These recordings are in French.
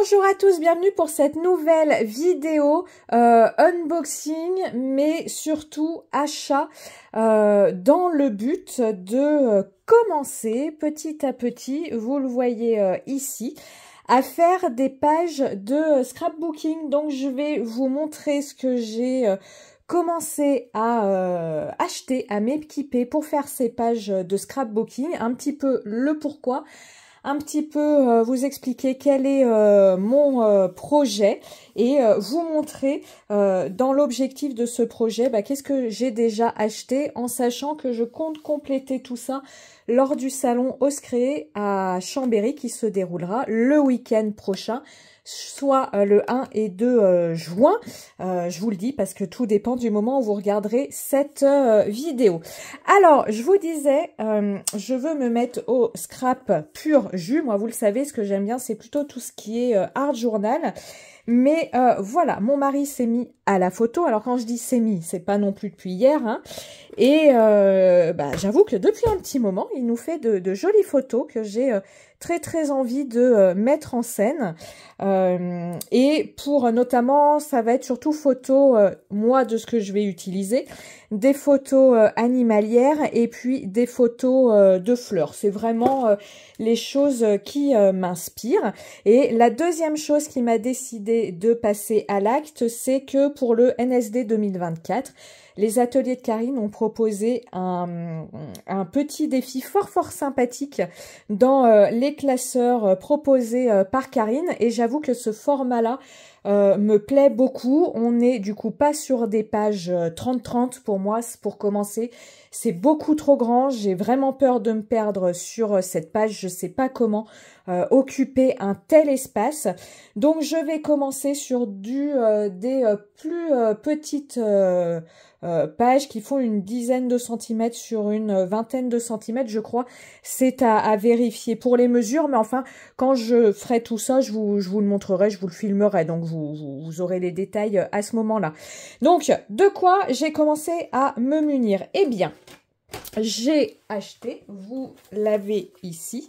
Bonjour à tous, bienvenue pour cette nouvelle vidéo euh, unboxing, mais surtout achat euh, dans le but de euh, commencer petit à petit, vous le voyez ici, à faire des pages de scrapbooking. Donc je vais vous montrer ce que j'ai commencé à acheter, à m'équiper pour faire ces pages de scrapbooking, un petit peu le pourquoi, un petit peu euh, vous expliquer quel est euh, mon euh, projet et vous montrer dans l'objectif de ce projet bah, qu'est-ce que j'ai déjà acheté en sachant que je compte compléter tout ça lors du salon Oscré à Chambéry qui se déroulera le week-end prochain, soit euh, le 1 et 2 euh, juin. Euh, je vous le dis parce que tout dépend du moment où vous regarderez cette vidéo. Alors, je vous disais, je veux me mettre au scrap pur jus. Moi, vous le savez, ce que j'aime bien, c'est plutôt tout ce qui est art journal. Mais voilà, mon mari s'est mis à la photo. Alors quand je dis s'est mis, c'est pas non plus depuis hier. Hein. Et euh, bah, j'avoue que depuis un petit moment, il nous fait de, jolies photos que j'ai euh, très très envie de euh, mettre en scène. et pour notamment, ça va être surtout photos, moi, de ce que je vais utiliser, des photos animalières et puis des photos de fleurs. C'est vraiment les choses qui m'inspirent. Et la deuxième chose qui m'a décidé de passer à l'acte, c'est que pour le NSD 2024, les ateliers de Karine ont proposé un, petit défi fort fort sympathique dans euh, les classeurs euh, proposés euh, par Karine et j'avoue que ce format-là euh, me plaît beaucoup. On n'est du coup pas sur des pages 30-30 euh, pour moi, pour commencer. C'est beaucoup trop grand, j'ai vraiment peur de me perdre sur euh, cette page. Je sais pas comment occuper un tel espace. Donc je vais commencer sur du des plus petites pages qui font une dizaine de centimètres sur une vingtaine de centimètres, je crois. C'est à, à, vérifier pour les mesures, mais enfin, quand je ferai tout ça, je vous, je vous le montrerai, je vous le filmerai. Donc vous vous, aurez les détails euh, à ce moment-là. Donc, de quoi j'ai commencé à me munir Eh bien, j'ai acheté, vous l'avez ici,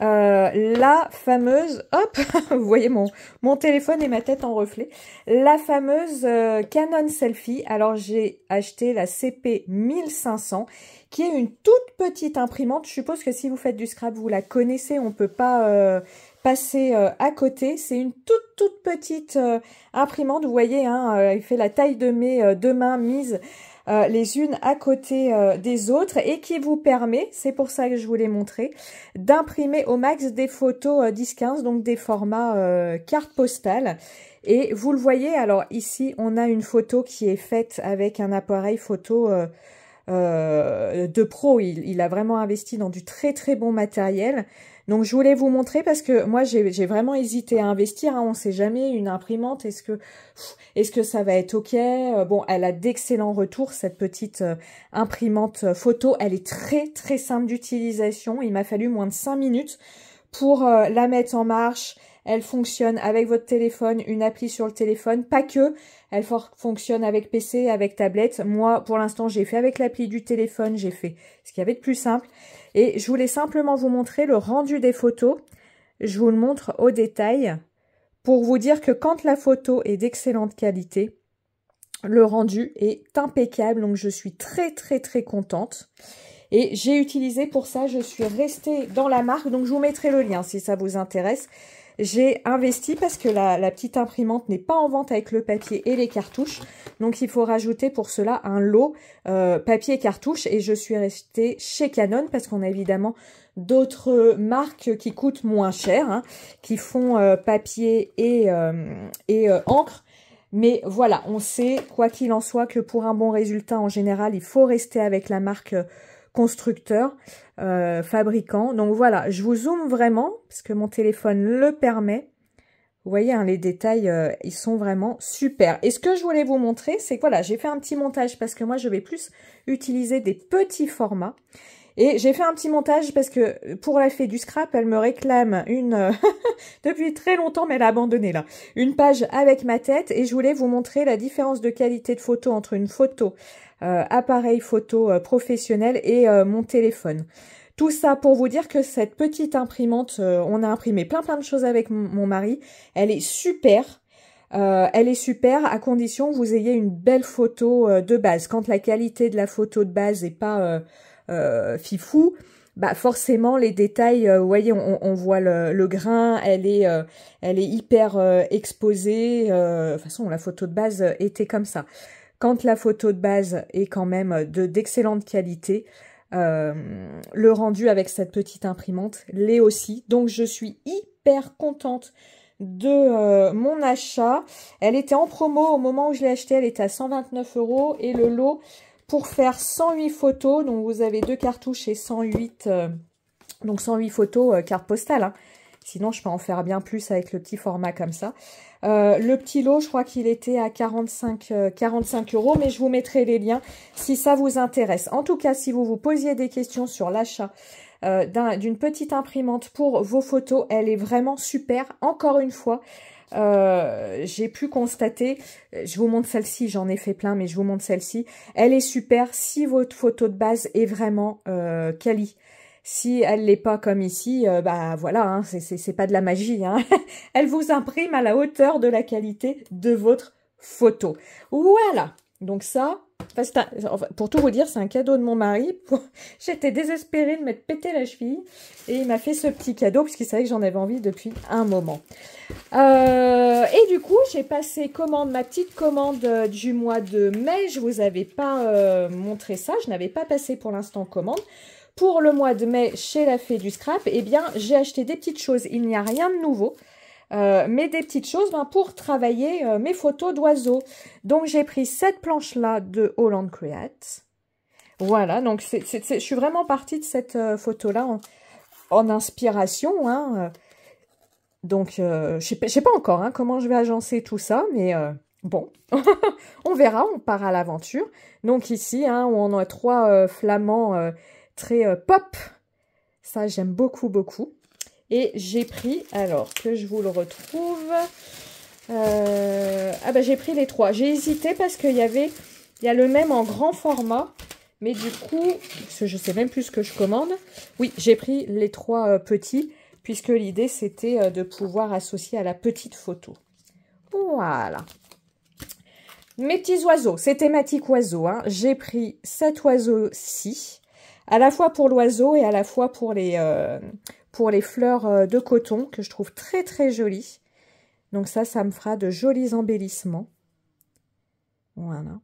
euh, la fameuse, hop, vous voyez mon, mon téléphone et ma tête en reflet, la fameuse euh, Canon Selfie. Alors j'ai acheté la CP 1500 qui est une toute petite imprimante. Je suppose que si vous faites du scrap, vous la connaissez, on peut pas passer euh, à côté. C'est une toute toute petite euh, imprimante, vous voyez, hein, elle euh, fait la taille de mes deux mains mises les unes à côté des autres et qui vous permet, c'est pour ça que je vous l'ai montré, d'imprimer au max des photos 10-15, donc des formats carte postale. Et vous le voyez, alors ici, on a une photo qui est faite avec un appareil photo de pro. il, a vraiment investi dans du très très bon matériel. Donc je voulais vous montrer parce que moi j'ai vraiment hésité à investir. Hein. on ne sait jamais une imprimante. Est-ce que est-ce que ça va être ok euh, Bon, elle a d'excellents retours cette petite euh, imprimante photo. Elle est très très simple d'utilisation. Il m'a fallu moins de 5 minutes pour euh, la mettre en marche. Elle fonctionne avec votre téléphone, une appli sur le téléphone, pas que. Elle fonctionne avec PC, avec tablette. Moi, pour l'instant, j'ai fait avec l'appli du téléphone, j'ai fait ce qu'il y avait de plus simple. Et je voulais simplement vous montrer le rendu des photos. Je vous le montre au détail pour vous dire que quand la photo est d'excellente qualité, le rendu est impeccable. Donc, je suis très, très, très contente. Et j'ai utilisé pour ça, je suis restée dans la marque. Donc, je vous mettrai le lien si ça vous intéresse. J'ai investi parce que la, petite imprimante n'est pas en vente avec le papier et les cartouches. Donc il faut rajouter pour cela un lot euh, papier et cartouches. Et je suis restée chez Canon parce qu'on a évidemment d'autres marques qui coûtent moins cher, hein, qui font euh, papier et, euh, et encre. Mais voilà, on sait, quoi qu'il en soit, que pour un bon résultat, en général, il faut rester avec la marque constructeur, euh, fabricants. Donc voilà, je vous zoome vraiment, parce que mon téléphone le permet. Vous voyez, hein, les détails, euh, ils sont vraiment super. Et ce que je voulais vous montrer, c'est que voilà, j'ai fait un petit montage parce que moi, je vais plus utiliser des petits formats. Et j'ai fait un petit montage parce que pour la fée du scrap, elle me réclame une, euh, depuis très longtemps, mais elle a abandonné là, une page avec ma tête. Et je voulais vous montrer la différence de qualité de photo entre une photo euh, appareil photo euh, professionnel et euh, mon téléphone. Tout ça pour vous dire que cette petite imprimante, on a imprimé plein plein de choses avec mon mari. Elle est super. elle est super à condition que vous ayez une belle photo de base. Quand la qualité de la photo de base n'est pas euh, fifou, bah forcément les détails, vous voyez, on, voit le, grain, elle est, elle est hyper exposée. de toute façon, la photo de base était comme ça quand la photo de base est quand même euh, de d'excellente qualité, euh, le rendu avec cette petite imprimante l'est aussi. Donc je suis hyper contente de euh, mon achat. Elle était en promo au moment où je l'ai achetée, elle était à 129 euros et le lot pour faire 108 photos, donc vous avez deux cartouches et 108, donc 108 photos carte postales. Hein. Sinon, je peux en faire bien plus avec le petit format comme ça. Euh, le petit lot, je crois qu'il était à 45, euh, euros, mais je vous mettrai les liens si ça vous intéresse. En tout cas, si vous vous posiez des questions sur l'achat euh, d'une petite imprimante pour vos photos, elle est vraiment super. Encore une fois, j'ai pu constater, je vous montre celle-ci, j'en ai fait plein, mais je vous montre celle-ci. Elle est super si votre photo de base est vraiment euh, quali. Si elle l'est pas comme ici, euh, bah voilà, hein, c'est pas de la magie. Hein. elle vous imprime à la hauteur de la qualité de votre photo. Voilà. Donc ça, pour tout vous dire, c'est un cadeau de mon mari. J'étais désespérée de m'être pété la cheville. Et il m'a fait ce petit cadeau, puisqu'il savait que j'en avais envie depuis un moment. Euh, et du coup, j'ai passé commande, ma petite commande euh, du mois de mai. Je vous avais pas montré ça. Je n'avais pas passé pour l'instant commande pour le mois de mai chez la fée du scrap, eh bien, j'ai acheté des petites choses. Il n'y a rien de nouveau. Euh, mais des petites choses ben, pour travailler euh, mes photos d'oiseaux. Donc j'ai pris cette planche-là de Holland Create. Voilà, donc c'est je suis vraiment partie de cette euh, photo-là en, inspiration. Hein, donc je sais, pas encore hein, comment je vais agencer tout ça, mais bon, on verra, on part à l'aventure. Donc ici, hein, on a trois flamands très euh, pop. Ça, j'aime beaucoup, beaucoup. Et j'ai pris, alors que je vous le retrouve, euh, ah ben j'ai pris les trois. J'ai hésité parce qu'il y avait, il y a le même en grand format, mais du coup, je sais même plus ce que je commande. Oui, j'ai pris les trois euh, petits, puisque l'idée c'était de pouvoir associer à la petite photo. Voilà. Mes petits oiseaux, c'est thématique oiseau. Hein. J'ai pris cet oiseau-ci à la fois pour l'oiseau et à la fois pour les, euh, pour les fleurs euh, de coton que je trouve très très jolies. Donc ça, ça me fera de jolis embellissements. Voilà.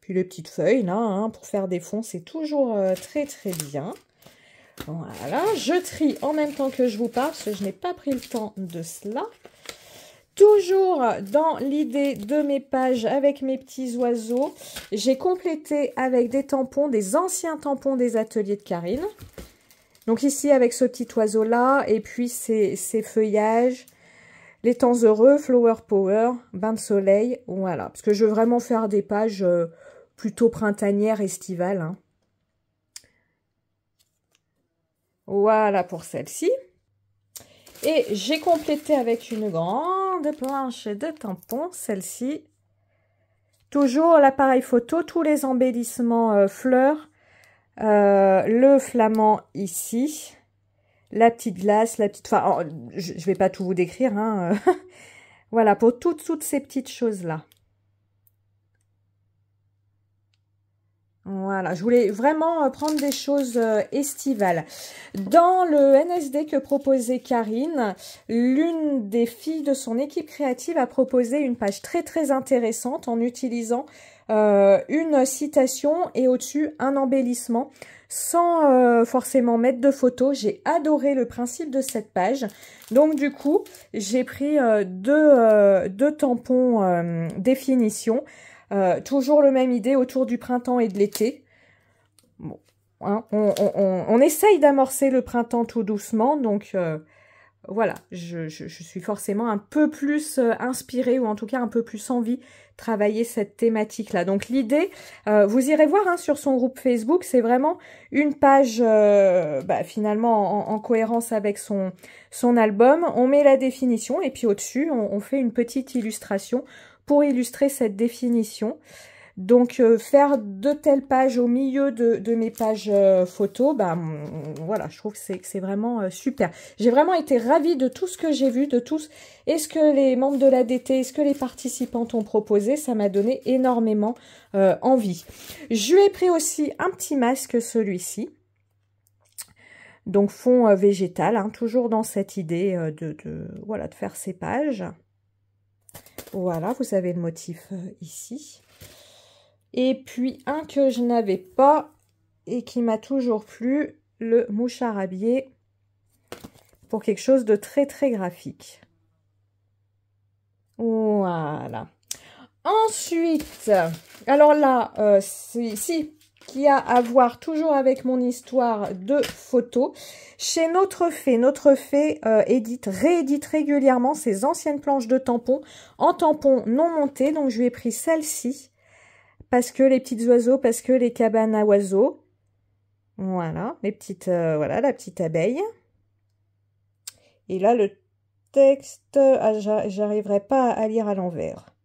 Puis les petites feuilles, là, hein, pour faire des fonds, c'est toujours euh, très très bien. Voilà, je trie en même temps que je vous parle, parce que je n'ai pas pris le temps de cela. Toujours dans l'idée de mes pages avec mes petits oiseaux, j'ai complété avec des tampons, des anciens tampons des ateliers de Karine. Donc ici avec ce petit oiseau-là et puis ces feuillages, les temps heureux, flower power, bain de soleil, voilà. Parce que je veux vraiment faire des pages euh, plutôt printanières, estivales. Hein. Voilà pour celle-ci. Et j'ai complété avec une grande planche de tampons, celle-ci. Toujours l'appareil photo, tous les embellissements euh, fleurs, euh, le flamand ici, la petite glace, la petite... Enfin, oh, je ne vais pas tout vous décrire. Hein, euh. voilà, pour toutes, toutes ces petites choses-là. Voilà, je voulais vraiment euh, prendre des choses euh, estivales. Dans le NSD que proposait Karine, l'une des filles de son équipe créative a proposé une page très très intéressante en utilisant euh, une citation et au-dessus un embellissement sans forcément mettre de photos. J'ai adoré le principe de cette page. Donc du coup, j'ai pris deux, deux, tampons définition euh, toujours le même idée autour du printemps et de l'été. Bon, hein, on, essaye d'amorcer le printemps tout doucement, donc euh, voilà, je, suis forcément un peu plus euh, inspirée ou en tout cas un peu plus envie de travailler cette thématique-là. Donc l'idée, vous irez voir hein, sur son groupe Facebook, c'est vraiment une page bah, finalement en, cohérence avec son, son album. On met la définition et puis au-dessus, on, on fait une petite illustration pour illustrer cette définition. Donc, euh, faire de telles pages au milieu de, mes pages euh, photos, ben voilà, je trouve que c'est vraiment euh, super. J'ai vraiment été ravie de tout ce que j'ai vu, de tous. Est-ce que les membres de l'ADT, est-ce que les participants ont proposé Ça m'a donné énormément envie. Je lui ai pris aussi un petit masque, celui-ci. Donc, fond végétal, hein, toujours dans cette idée de, de, voilà, de faire ces pages. Voilà, vous avez le motif euh, ici. Et puis un que je n'avais pas et qui m'a toujours plu, le moucharabier pour quelque chose de très très graphique. Voilà. Ensuite, alors là, euh, si, si, qui a à voir toujours avec mon histoire de photos. Chez Notre Fée, Notre Fée euh, édite, réédite régulièrement ses anciennes planches de tampons en tampons non montés. Donc, je lui ai pris celle-ci parce que les petits oiseaux, parce que les cabanes à oiseaux. Voilà, les petites, euh, voilà, la petite abeille. Et là, le texte, ah, j'arriverai pas à lire à l'envers.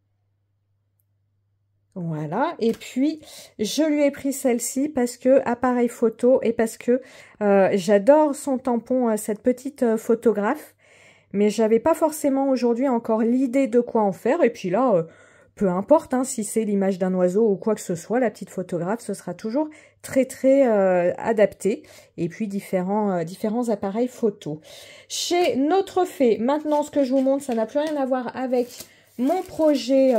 Voilà, et puis je lui ai pris celle-ci parce que appareil photo et parce que euh, j'adore son tampon, euh, cette petite euh, photographe, mais j'avais pas forcément aujourd'hui encore l'idée de quoi en faire, et puis là, peu importe hein, si c'est l'image d'un oiseau ou quoi que ce soit, la petite photographe, ce sera toujours très très euh, adapté, et puis différents, différents appareils photo. Chez Notre Fée, maintenant ce que je vous montre, ça n'a plus rien à voir avec mon projet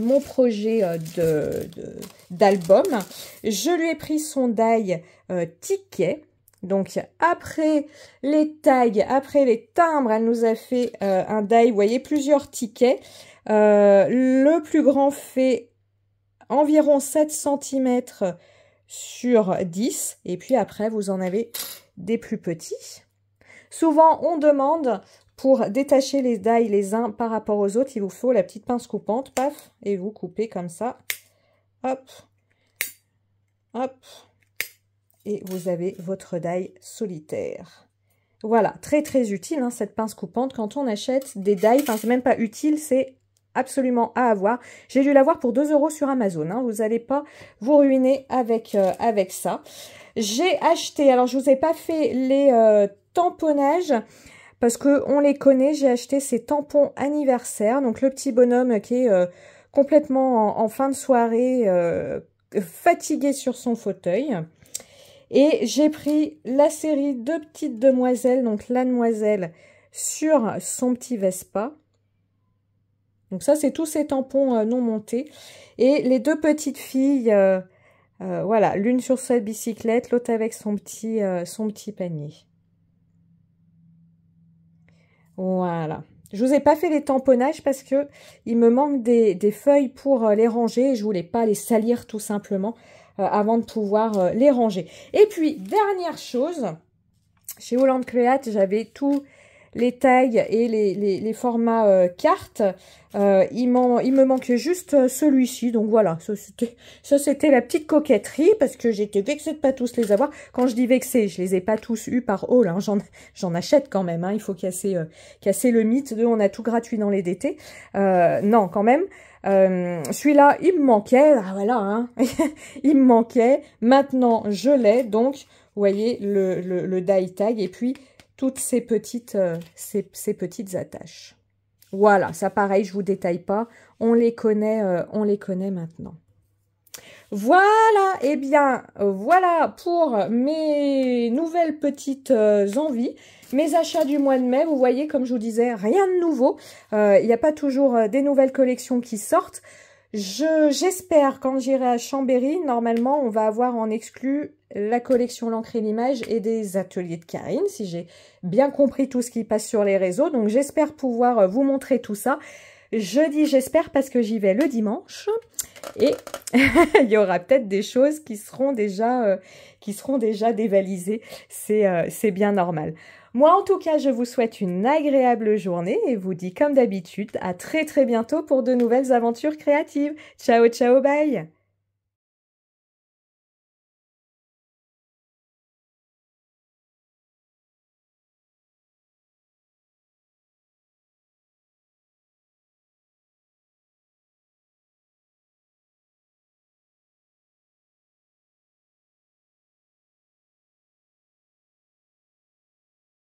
mon projet euh, d'album. je lui ai pris son die euh, ticket. Donc après les tags, après les timbres, elle nous a fait euh, un die, vous voyez, plusieurs tickets. le plus grand fait environ 7 cm sur 10. Et puis après, vous en avez des plus petits. Souvent, on demande pour détacher les dailles les uns par rapport aux autres, il vous faut la petite pince coupante, paf, et vous coupez comme ça. Hop, hop, et vous avez votre daille solitaire. Voilà, très très utile hein, cette pince coupante quand on achète des dailles. Enfin, c'est même pas utile, c'est absolument à avoir. J'ai dû l'avoir pour 2 euros sur Amazon. Hein. Vous n'allez pas vous ruiner avec, euh, avec ça. J'ai acheté, alors je ne vous ai pas fait les euh, tamponnages parce que on les connaît. J'ai acheté ces tampons anniversaires, donc le petit bonhomme qui est euh, complètement en, fin de soirée, euh, fatigué sur son fauteuil. Et j'ai pris la série de petites demoiselles, donc la demoiselle sur son petit Vespa. Donc ça, c'est tous ces tampons euh, non montés. Et les deux petites filles, voilà, l'une sur sa bicyclette, l'autre avec son petit, son petit panier. Voilà. Je vous ai pas fait les tamponnages parce que il me manque des, feuilles pour euh, les ranger. Je voulais pas les salir tout simplement euh, avant de pouvoir euh, les ranger. Et puis, dernière chose, chez Hollande Créate, j'avais tout les tailles et les, les, formats euh, cartes. Euh, il, il, me manquait juste euh, celui-ci. Donc voilà, ça c'était la petite coquetterie parce que j'étais vexée de pas tous les avoir. Quand je dis vexée, je les ai pas tous eus par haul. Hein. J'en achète quand même. Hein. Il faut casser, euh, casser le mythe de on a tout gratuit dans les DT. non, quand même. Euh, celui-là, il me manquait, ah, voilà, hein. il me manquait. Maintenant, je l'ai, donc, vous voyez, le, le, le die tag, et puis toutes ces petites, euh, ces, petites attaches. Voilà, ça pareil, je vous détaille pas. On les connaît, euh, on les connaît maintenant. Voilà, et eh bien, voilà pour mes nouvelles petites euh, envies, mes achats du mois de mai. Vous voyez, comme je vous disais, rien de nouveau. Il n'y a pas toujours des nouvelles collections qui sortent. J'espère quand j'irai à Chambéry, normalement, on va avoir en exclu la collection L'encre et l'image et des ateliers de Karine, si j'ai bien compris tout ce qui passe sur les réseaux. Donc j'espère pouvoir euh, vous montrer tout ça. Je dis j'espère parce que j'y vais le dimanche et il y aura peut-être des choses qui seront déjà, euh, qui seront déjà dévalisées. Euh, c'est bien normal. Moi, en tout cas, je vous souhaite une agréable journée et vous dis comme d'habitude à très très bientôt pour de nouvelles aventures créatives. Ciao, ciao, bye